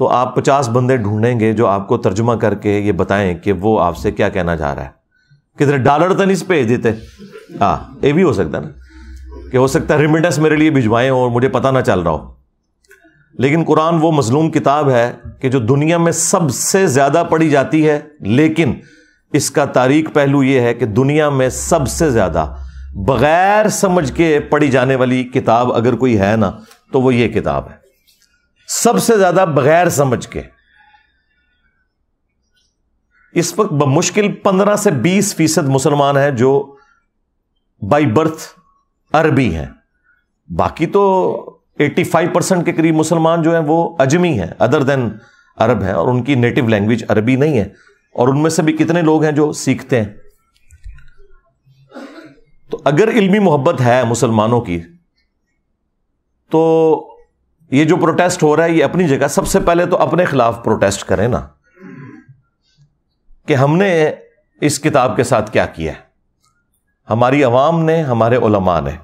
तो आप पचास बंदे ढूंढेंगे जो आपको तर्जुमा करके ये बताएं कि वो आपसे क्या कहना चाह रहा है कितने डॉलर तो नहीं भेज देते हाँ ये भी हो सकता है ना कि हो सकता है रिमिटेंस मेरे लिए भिजवाएं और मुझे पता ना चल रहा हो लेकिन कुरान वो मजलूम किताब है कि जो दुनिया में सबसे ज़्यादा पढ़ी जाती है लेकिन इसका तारीख पहलू ये है कि दुनिया में सबसे ज़्यादा बग़ैर समझ के पढ़ी जाने वाली किताब अगर कोई है ना तो वो ये किताब है सबसे ज्यादा बगैर समझ के इस वक्त मुश्किल पंद्रह से बीस फीसद मुसलमान हैं जो बाई बर्थ अरबी हैं बाकी तो एट्टी फाइव परसेंट के करीब मुसलमान जो हैं वो अजमी हैं अदर देन अरब हैं और उनकी नेटिव लैंग्वेज अरबी नहीं है और उनमें से भी कितने लोग हैं जो सीखते हैं तो अगर इल्मी मोहब्बत है मुसलमानों की तो ये जो प्रोटेस्ट हो रहा है ये अपनी जगह सबसे पहले तो अपने खिलाफ प्रोटेस्ट करें ना कि हमने इस किताब के साथ क्या किया है हमारी आवाम ने हमारे उलमा ने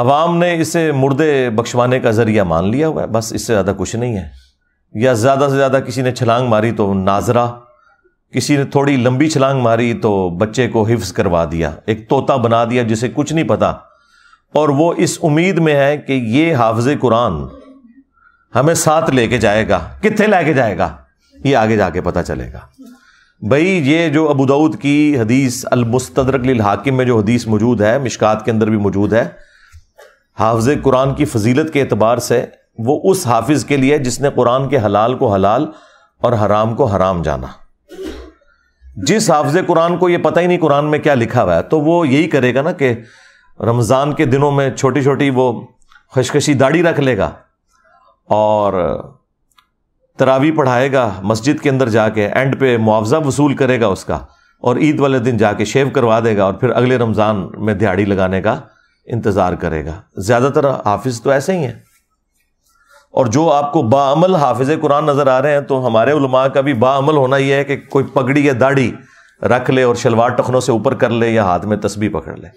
अवाम ने इसे मुर्दे बख्शवाने का जरिया मान लिया हुआ है बस इससे ज़्यादा कुछ नहीं है या ज़्यादा से ज़्यादा किसी ने छलांग मारी तो नाजरा किसी ने थोड़ी लंबी छलांग मारी तो बच्चे को हिफ्स करवा दिया एक तोता बना दिया जिसे कुछ नहीं पता और वो इस उम्मीद में है कि ये हाफज कुरान हमें साथ लेके जाएगा कितने लेके जाएगा ये आगे जाके पता चलेगा भाई ये जो अबू दाऊद की हदीस अलमुस्तरक हाकिम में जो हदीस मौजूद है मिशकात के अंदर भी मौजूद है हाफज कुरान की फजीलत के अतबार से वो उस हाफिज के लिए जिसने कुरान के हलाल को हलाल और हराम को हराम जाना जिस हाफज कुरान को यह पता ही नहीं कुरान में क्या लिखा हुआ है तो वो यही करेगा ना कि रमज़ान के दिनों में छोटी छोटी वो खशकशी दाढ़ी रख लेगा और तरावी पढ़ाएगा मस्जिद के अंदर जाके एंड पे मुआवजा वसूल करेगा उसका और ईद वाले दिन जाके शेव करवा देगा और फिर अगले रमज़ान में दिहाड़ी लगाने का इंतज़ार करेगा ज़्यादातर हाफिज़ तो ऐसे ही हैं और जो आपको बामल हाफिज़ कुरान नज़र आ रहे हैं तो हमारे उलमा का भी बामल होना यह है कि कोई पगड़ी या दाढ़ी रख ले और शलवार टखनों से ऊपर कर ले या हाथ में तस्बी पकड़ ले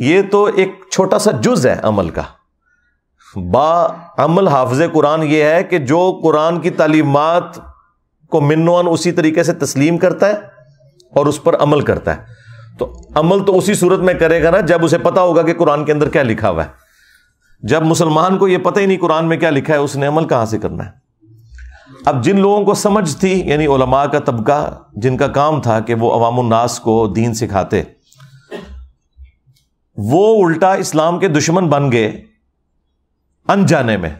ये तो एक छोटा सा जुज है अमल का बा अमल हाफज कुरान ये है कि जो कुरान की तालीमत को मिनवान उसी तरीके से तस्लीम करता है और उस पर अमल करता है तो अमल तो उसी सूरत में करेगा ना जब उसे पता होगा कि कुरान के अंदर क्या लिखा हुआ है जब मुसलमान को यह पता ही नहीं कुरान में क्या लिखा है उसने अमल कहां से करना है अब जिन लोगों को समझ थी यानी ओलमा का तबका जिनका काम था कि वो अवामनास को दीन सिखाते वो उल्टा इस्लाम के दुश्मन बन गए अनजाने में